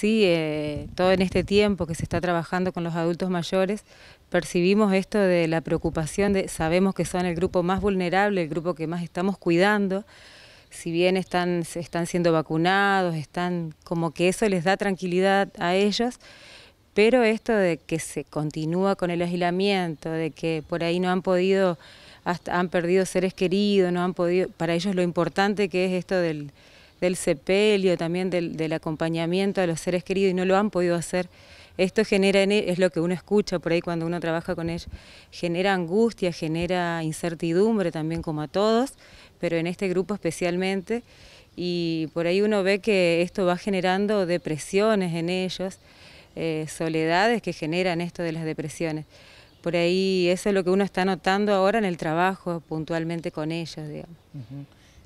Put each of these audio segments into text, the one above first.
sí, eh, todo en este tiempo que se está trabajando con los adultos mayores, percibimos esto de la preocupación de, sabemos que son el grupo más vulnerable, el grupo que más estamos cuidando, si bien están, están siendo vacunados, están como que eso les da tranquilidad a ellos, pero esto de que se continúa con el aislamiento, de que por ahí no han podido, han perdido seres queridos, no han podido, para ellos lo importante que es esto del del sepelio, también del, acompañamiento a los seres queridos y no lo han podido hacer. Esto genera, e, es lo que uno escucha por ahí cuando uno trabaja con ellos, genera angustia, genera incertidumbre también como a todos, pero en este grupo especialmente, y por ahí uno ve que esto va generando depresiones en ellos, eh, soledades que generan esto de las depresiones. Por ahí eso es lo que uno está notando ahora en el trabajo puntualmente con ellos, digamos.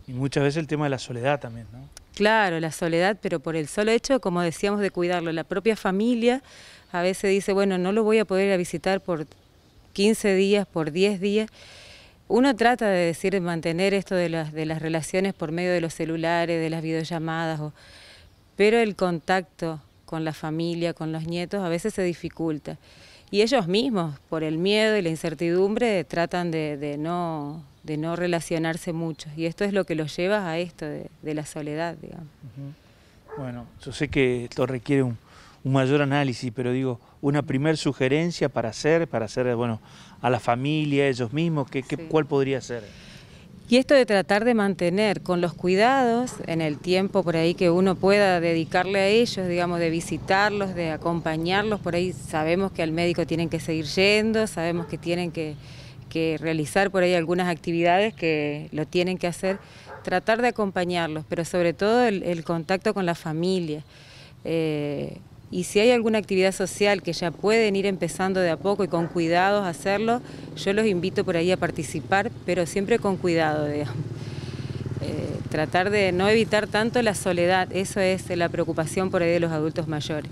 Y muchas veces el tema de la soledad también, ¿no? Claro, la soledad, pero por el solo hecho, como decíamos, de cuidarlo. La propia familia a veces dice, bueno, no lo voy a poder visitar por 15 días, por 10 días. Uno trata de decir, mantener esto de las, de las relaciones por medio de los celulares, de las videollamadas, o, pero el contacto con la familia, con los nietos, a veces se dificulta. Y ellos mismos, por el miedo y la incertidumbre, tratan de no de no relacionarse mucho. Y esto es lo que los lleva a esto, de, la soledad, digamos. Bueno, yo sé que esto requiere un, mayor análisis, pero digo, una primer sugerencia para hacer, para hacer, bueno, a la familia, a ellos mismos, ¿qué, ¿cuál podría ser? Y esto de tratar de mantener con los cuidados, en el tiempo por ahí que uno pueda dedicarle a ellos, digamos, de visitarlos, de acompañarlos, por ahí sabemos que al médico tienen que seguir yendo, sabemos que tienen que que realizar por ahí algunas actividades que lo tienen que hacer, tratar de acompañarlos, pero sobre todo el, contacto con la familia. Eh, y si hay alguna actividad social que ya pueden ir empezando de a poco y con cuidados hacerlo, yo los invito por ahí a participar, pero siempre con cuidado, digamos. Eh, tratar de no evitar tanto la soledad, eso es la preocupación por ahí de los adultos mayores.